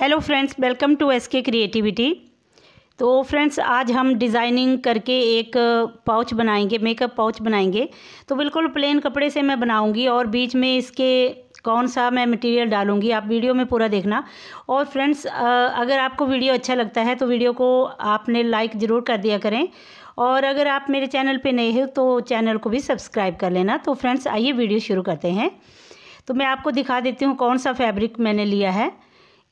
hello friends welcome to S K creativity तो friends आज हम डिज़ाइनिंग करके एक पाउच बनाएंगे मेकअप पाउच बनाएंगे तो बिल्कुल प्लेन कपड़े से मैं बनाऊंगी और बीच में इसके कौन सा मैं मटेरियल डालूंगी आप वीडियो में पूरा देखना और फ्रेंड्स अगर आपको वीडियो अच्छा लगता है तो वीडियो को आपने लाइक ज़रूर कर दिया करें और अगर आप मेरे चैनल पर नए हो तो चैनल को भी सब्सक्राइब कर लेना तो फ्रेंड्स आइए वीडियो शुरू करते हैं तो मैं आपको दिखा देती हूँ कौन सा फैब्रिक मैंने लिया है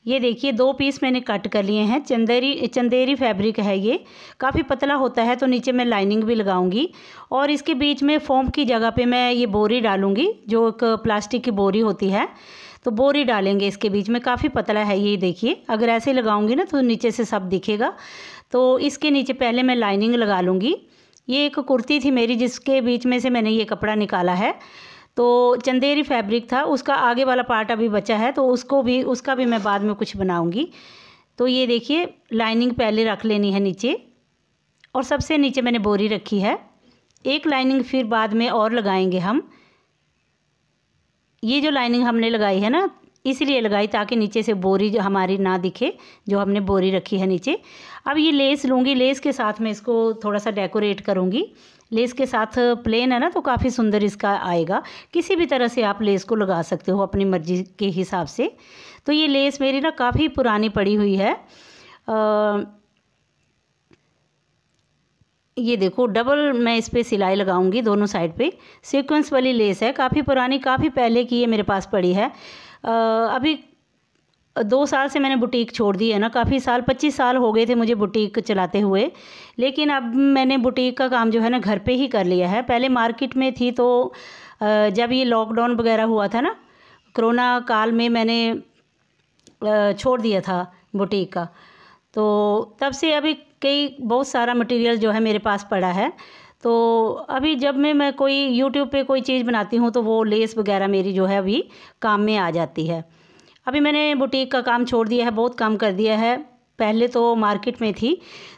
ये देखिए दो पीस मैंने कट कर लिए हैं चंदेरी चंदेरी फैब्रिक है ये काफ़ी पतला होता है तो नीचे मैं लाइनिंग भी लगाऊंगी और इसके बीच में फोम की जगह पे मैं ये बोरी डालूंगी जो एक प्लास्टिक की बोरी होती है तो बोरी डालेंगे इसके बीच में काफ़ी पतला है ये देखिए अगर ऐसे लगाऊंगी ना तो नीचे से सब दिखेगा तो इसके नीचे पहले मैं लाइनिंग लगा लूँगी ये एक कुर्ती थी मेरी जिसके बीच में से मैंने ये कपड़ा निकाला है तो चंदेरी फैब्रिक था उसका आगे वाला पार्ट अभी बचा है तो उसको भी उसका भी मैं बाद में कुछ बनाऊँगी तो ये देखिए लाइनिंग पहले रख लेनी है नीचे और सबसे नीचे मैंने बोरी रखी है एक लाइनिंग फिर बाद में और लगाएंगे हम ये जो लाइनिंग हमने लगाई है ना इसलिए लगाई ताकि नीचे से बोरी जो हमारी ना दिखे जो हमने बोरी रखी है नीचे अब ये लेस लूँगी लेस के साथ में इसको थोड़ा सा डेकोरेट करूँगी लेस के साथ प्लेन है ना तो काफ़ी सुंदर इसका आएगा किसी भी तरह से आप लेस को लगा सकते हो अपनी मर्जी के हिसाब से तो ये लेस मेरी ना काफ़ी पुरानी पड़ी हुई है ये देखो डबल मैं इस पर सिलाई लगाऊंगी दोनों साइड पे सीक्वेंस वाली लेस है काफ़ी पुरानी काफ़ी पहले की ये मेरे पास पड़ी है आ, अभी दो साल से मैंने बुटीक छोड़ दी है ना काफ़ी साल पच्चीस साल हो गए थे मुझे बुटीक चलाते हुए लेकिन अब मैंने बुटीक का काम जो है ना घर पे ही कर लिया है पहले मार्केट में थी तो जब ये लॉकडाउन वगैरह हुआ था ना कोरोना काल में मैंने छोड़ दिया था बुटीक का तो तब से अभी कई बहुत सारा मटेरियल जो है मेरे पास पड़ा है तो अभी जब मैं मैं कोई यूट्यूब पे कोई चीज़ बनाती हूँ तो वो लेस वगैरह मेरी जो है अभी काम में आ जाती है अभी मैंने बुटीक का काम छोड़ दिया है बहुत काम कर दिया है पहले तो मार्केट में थी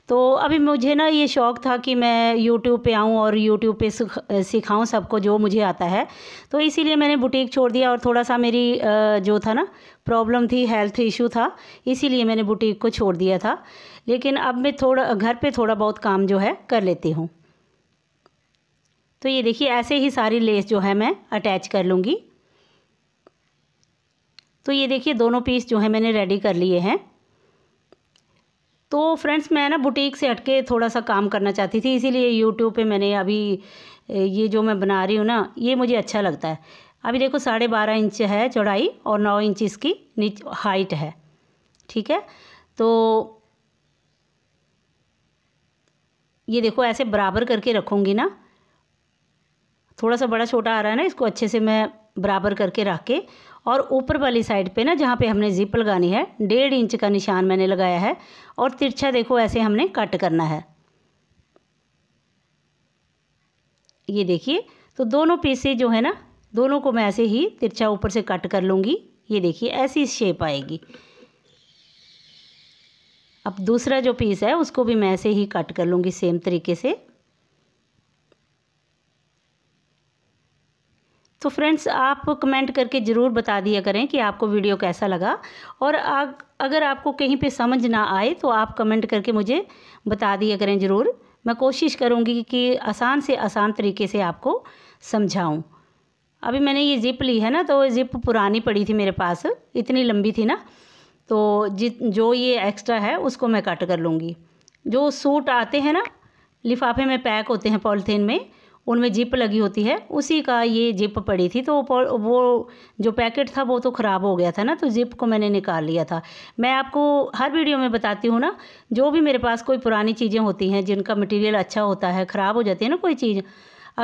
तो अभी मुझे ना ये शौक़ था कि मैं यूट्यूब पे आऊँ और यूट्यूब पे सिखाऊँ सबको जो मुझे आता है तो इसीलिए मैंने बुटीक छोड़ दिया और थोड़ा सा मेरी जो था ना प्रॉब्लम थी हेल्थ इशू था इसीलिए मैंने बुटीक को छोड़ दिया था लेकिन अब मैं थोड़ा घर पे थोड़ा बहुत काम जो है कर लेती हूँ तो ये देखिए ऐसे ही सारी लेस जो है मैं अटैच कर लूँगी तो ये देखिए दोनों पीस जो है मैंने रेडी कर लिए हैं तो फ्रेंड्स मैं ना बुटीक से हटके थोड़ा सा काम करना चाहती थी इसीलिए यूट्यूब पे मैंने अभी ये जो मैं बना रही हूँ ना ये मुझे अच्छा लगता है अभी देखो साढ़े बारह इंच है चौड़ाई और नौ इंच इसकी नीच हाइट है ठीक है तो ये देखो ऐसे बराबर करके रखूँगी ना थोड़ा सा बड़ा छोटा आ रहा है ना इसको अच्छे से मैं बराबर करके रख के और ऊपर वाली साइड पे ना जहाँ पे हमने जिप लगानी है डेढ़ इंच का निशान मैंने लगाया है और तिरछा देखो ऐसे हमने कट करना है ये देखिए तो दोनों पीसे जो है ना दोनों को मैं ऐसे ही तिरछा ऊपर से कट कर लूँगी ये देखिए ऐसी शेप आएगी अब दूसरा जो पीस है उसको भी मैं ऐसे ही कट कर लूँगी सेम तरीके से तो फ्रेंड्स आप कमेंट करके ज़रूर बता दिया करें कि आपको वीडियो कैसा लगा और अगर आपको कहीं पे समझ ना आए तो आप कमेंट करके मुझे बता दिया करें ज़रूर मैं कोशिश करूँगी कि आसान से आसान तरीके से आपको समझाऊँ अभी मैंने ये ज़िप ली है ना तो ज़िप पुरानी पड़ी थी मेरे पास इतनी लंबी थी ना तो जित जो ये एक्स्ट्रा है उसको मैं कट कर लूँगी जो सूट आते हैं ना लिफाफे में पैक होते हैं पॉलिथीन में उनमें जिप लगी होती है उसी का ये जिप पड़ी थी तो वो जो पैकेट था वो तो ख़राब हो गया था ना तो जिप को मैंने निकाल लिया था मैं आपको हर वीडियो में बताती हूँ ना जो भी मेरे पास कोई पुरानी चीज़ें होती हैं जिनका मटेरियल अच्छा होता है ख़राब हो जाती है ना कोई चीज़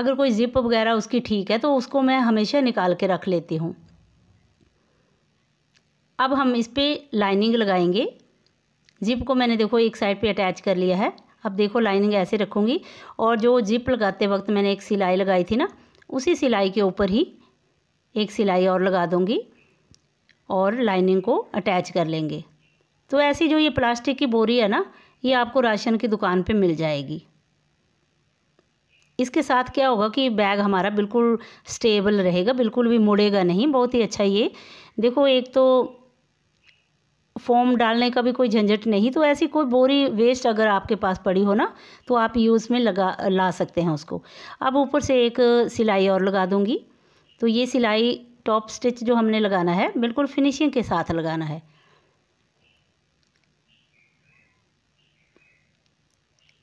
अगर कोई ज़िप वगैरह उसकी ठीक है तो उसको मैं हमेशा निकाल के रख लेती हूँ अब हम इस पर लाइनिंग लगाएंगे ज़िप को मैंने देखो एक साइड पर अटैच कर लिया है अब देखो लाइनिंग ऐसे रखूँगी और जो जिप लगाते वक्त मैंने एक सिलाई लगाई थी ना उसी सिलाई के ऊपर ही एक सिलाई और लगा दूँगी और लाइनिंग को अटैच कर लेंगे तो ऐसी जो ये प्लास्टिक की बोरी है ना ये आपको राशन की दुकान पे मिल जाएगी इसके साथ क्या होगा कि बैग हमारा बिल्कुल स्टेबल रहेगा बिल्कुल भी मुड़ेगा नहीं बहुत ही अच्छा ये देखो एक तो फॉर्म डालने का भी कोई झंझट नहीं तो ऐसी कोई बोरी वेस्ट अगर आपके पास पड़ी हो ना तो आप यूज़ में लगा ला सकते हैं उसको अब ऊपर से एक सिलाई और लगा दूँगी तो ये सिलाई टॉप स्टिच जो हमने लगाना है बिल्कुल फिनिशिंग के साथ लगाना है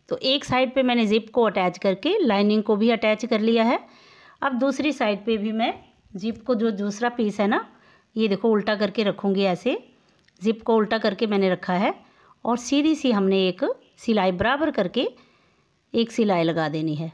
तो एक साइड पे मैंने जिप को अटैच करके लाइनिंग को भी अटैच कर लिया है अब दूसरी साइड पे भी मैं जिप को जो दूसरा पीस है ना ये देखो उल्टा करके रखूँगी ऐसे ज़िप को उल्टा करके मैंने रखा है और सीधी सी हमने एक सिलाई बराबर करके एक सिलाई लगा देनी है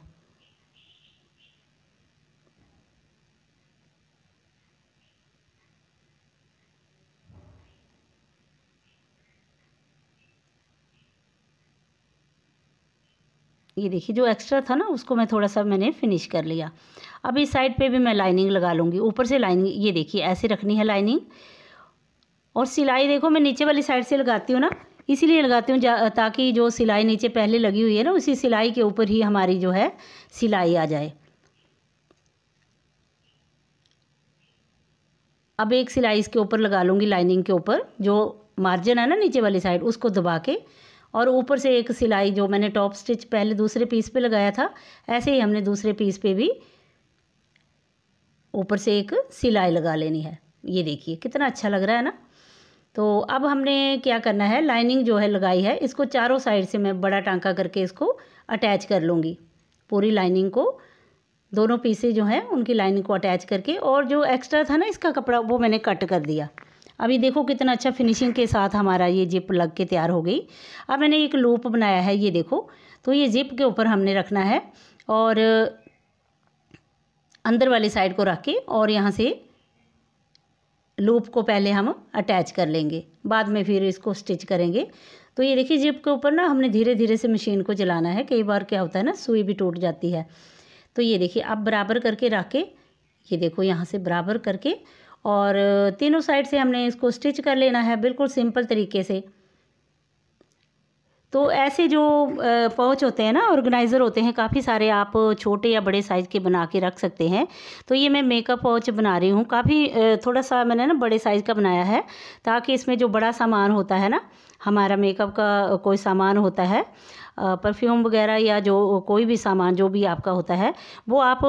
ये देखिए जो एक्स्ट्रा था ना उसको मैं थोड़ा सा मैंने फिनिश कर लिया अब इस साइड पे भी मैं लाइनिंग लगा लूँगी ऊपर से लाइनिंग ये देखिए ऐसे रखनी है लाइनिंग और सिलाई देखो मैं नीचे वाली साइड से लगाती हूँ ना इसीलिए लगाती हूँ ताकि जो सिलाई नीचे पहले लगी हुई है ना उसी सिलाई के ऊपर ही हमारी जो है सिलाई आ जाए अब एक सिलाई इसके ऊपर लगा लूँगी लाइनिंग के ऊपर जो मार्जिन है ना नीचे वाली साइड उसको दबा के और ऊपर से एक सिलाई जो मैंने टॉप स्टिच पहले दूसरे पीस पे लगाया था ऐसे ही हमने दूसरे पीस पे भी ऊपर से एक सिलाई लगा लेनी है ये देखिए कितना अच्छा लग रहा है ना तो अब हमने क्या करना है लाइनिंग जो है लगाई है इसको चारों साइड से मैं बड़ा टांका करके इसको अटैच कर लूँगी पूरी लाइनिंग को दोनों पीसे जो हैं उनकी लाइनिंग को अटैच करके और जो एक्स्ट्रा था ना इसका कपड़ा वो मैंने कट कर दिया अभी देखो कितना अच्छा फिनिशिंग के साथ हमारा ये जिप लग के तैयार हो गई अब मैंने एक लूप बनाया है ये देखो तो ये जिप के ऊपर हमने रखना है और अंदर वाली साइड को रख के और यहाँ से लूप को पहले हम अटैच कर लेंगे बाद में फिर इसको स्टिच करेंगे तो ये देखिए जिप के ऊपर ना हमने धीरे धीरे से मशीन को चलाना है कई बार क्या होता है ना सुई भी टूट जाती है तो ये देखिए आप बराबर करके रख के ये देखो यहाँ से बराबर करके और तीनों साइड से हमने इसको स्टिच कर लेना है बिल्कुल सिंपल तरीके से तो ऐसे जो पाउच होते हैं ना ऑर्गेनाइज़र होते हैं काफ़ी सारे आप छोटे या बड़े साइज़ के बना के रख सकते हैं तो ये मैं मेकअप पाउच बना रही हूँ काफ़ी थोड़ा सा मैंने ना बड़े साइज़ का बनाया है ताकि इसमें जो बड़ा सामान होता है ना हमारा मेकअप का कोई सामान होता है परफ्यूम वगैरह या जो कोई भी सामान जो भी आपका होता है वो आप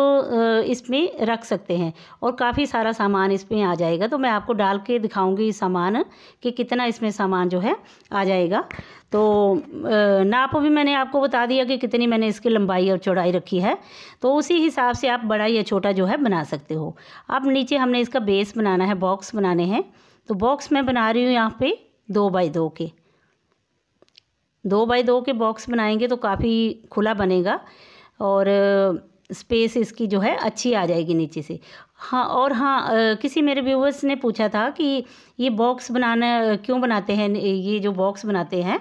इसमें रख सकते हैं और काफ़ी सारा सामान इसमें आ जाएगा तो मैं आपको डाल के दिखाऊंगी सामान कि कितना इसमें सामान जो है आ जाएगा तो नाप भी मैंने आपको बता दिया कि कितनी मैंने इसकी लंबाई और चौड़ाई रखी है तो उसी हिसाब से आप बड़ा या छोटा जो है बना सकते हो अब नीचे हमने इसका बेस बनाना है बॉक्स बनाने हैं तो बॉक्स मैं बना रही हूँ यहाँ पे दो बाई दो के दो बाई दो के बॉक्स बनाएंगे तो काफ़ी खुला बनेगा और स्पेस इसकी जो है अच्छी आ जाएगी नीचे से हाँ और हाँ किसी मेरे व्यूवर्स ने पूछा था कि ये बॉक्स बनाना क्यों बनाते हैं ये जो बॉक्स बनाते हैं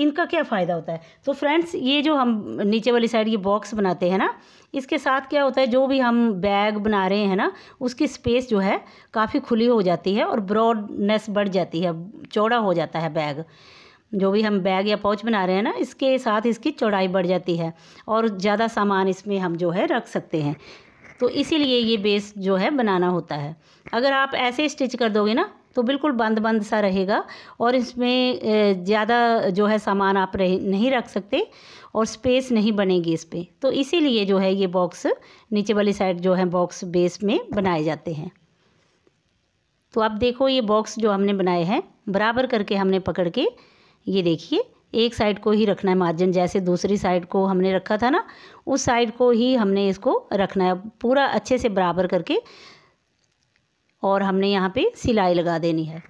इनका क्या फ़ायदा होता है तो फ्रेंड्स ये जो हम नीचे वाली साइड ये बॉक्स बनाते हैं ना इसके साथ क्या होता है जो भी हम बैग बना रहे हैं ना उसकी स्पेस जो है काफ़ी खुली हो जाती है और ब्रॉडनेस बढ़ जाती है चौड़ा हो जाता है बैग जो भी हम बैग या पाउच बना रहे हैं ना इसके साथ इसकी चौड़ाई बढ़ जाती है और ज़्यादा सामान इसमें हम जो है रख सकते हैं तो इसीलिए ये बेस जो है बनाना होता है अगर आप ऐसे स्टिच कर दोगे ना तो बिल्कुल बंद बंद सा रहेगा और इसमें ज़्यादा जो है सामान आप रह नहीं रख सकते और स्पेस नहीं बनेगी इस पर तो इसीलिए जो है ये बॉक्स नीचे वाली साइड जो है बॉक्स बेस में बनाए जाते हैं तो आप देखो ये बॉक्स जो हमने बनाए हैं बराबर करके हमने पकड़ के ये देखिए एक साइड को ही रखना है मार्जिन जैसे दूसरी साइड को हमने रखा था ना उस साइड को ही हमने इसको रखना है पूरा अच्छे से बराबर करके और हमने यहाँ पे सिलाई लगा देनी है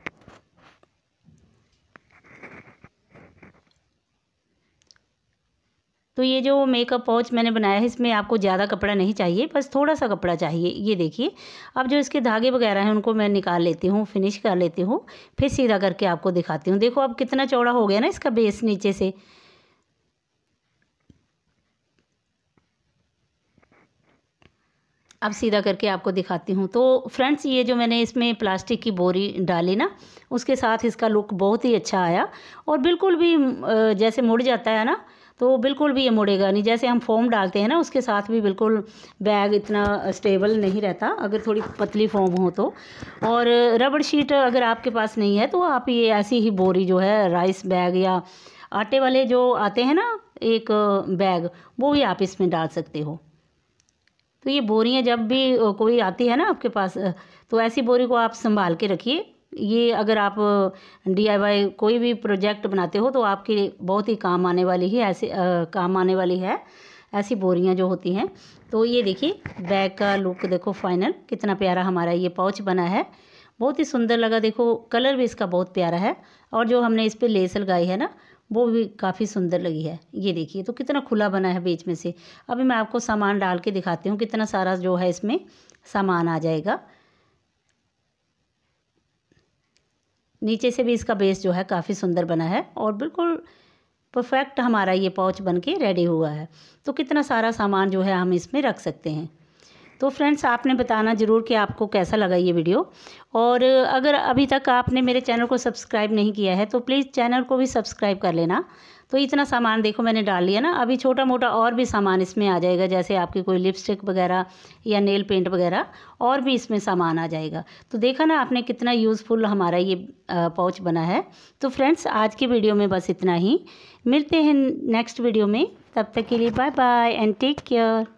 तो ये जो मेकअप पाउच मैंने बनाया है इसमें आपको ज़्यादा कपड़ा नहीं चाहिए बस थोड़ा सा कपड़ा चाहिए ये देखिए अब जो इसके धागे वगैरह हैं उनको मैं निकाल लेती हूँ फिनिश कर लेती हूँ फिर सीधा करके आपको दिखाती हूँ देखो अब कितना चौड़ा हो गया ना इसका बेस नीचे से अब सीधा करके आपको दिखाती हूँ तो फ्रेंड्स ये जो मैंने इसमें प्लास्टिक की बोरी डाली ना उसके साथ इसका लुक बहुत ही अच्छा आया और बिल्कुल भी जैसे मुड़ जाता है ना तो बिल्कुल भी ये मुड़ेगा नहीं जैसे हम फोम डालते हैं ना उसके साथ भी बिल्कुल बैग इतना स्टेबल नहीं रहता अगर थोड़ी पतली फोम हो तो और रबड़ शीट अगर आपके पास नहीं है तो आप ये ऐसी ही बोरी जो है राइस बैग या आटे वाले जो आते हैं ना एक बैग वो भी आप इसमें डाल सकते हो तो ये बोरियाँ जब भी कोई आती है ना आपके पास तो ऐसी बोरी को आप संभाल के रखिए ये अगर आप वाई कोई भी प्रोजेक्ट बनाते हो तो आपके बहुत ही काम आने वाली ही ऐसे काम आने वाली है ऐसी बोरियां जो होती हैं तो ये देखिए बैग का लुक देखो फाइनल कितना प्यारा हमारा ये पाउच बना है बहुत ही सुंदर लगा देखो कलर भी इसका बहुत प्यारा है और जो हमने इस पर लेस लगाई है ना वो भी काफ़ी सुंदर लगी है ये देखिए तो कितना खुला बना है बीच में से अभी मैं आपको सामान डाल के दिखाती हूँ कितना सारा जो है इसमें सामान आ जाएगा नीचे से भी इसका बेस जो है काफ़ी सुंदर बना है और बिल्कुल परफेक्ट हमारा ये पाउच बन के रेडी हुआ है तो कितना सारा सामान जो है हम इसमें रख सकते हैं तो फ्रेंड्स आपने बताना ज़रूर कि आपको कैसा लगा ये वीडियो और अगर अभी तक आपने मेरे चैनल को सब्सक्राइब नहीं किया है तो प्लीज़ चैनल को भी सब्सक्राइब कर लेना तो इतना सामान देखो मैंने डाल लिया ना अभी छोटा मोटा और भी सामान इसमें आ जाएगा जैसे आपकी कोई लिपस्टिक वगैरह या नेल पेंट वगैरह और भी इसमें सामान आ जाएगा तो देखा ना आपने कितना यूज़फुल हमारा ये पाउच बना है तो फ्रेंड्स आज की वीडियो में बस इतना ही मिलते हैं नेक्स्ट वीडियो में तब तक के लिए bye bye and take care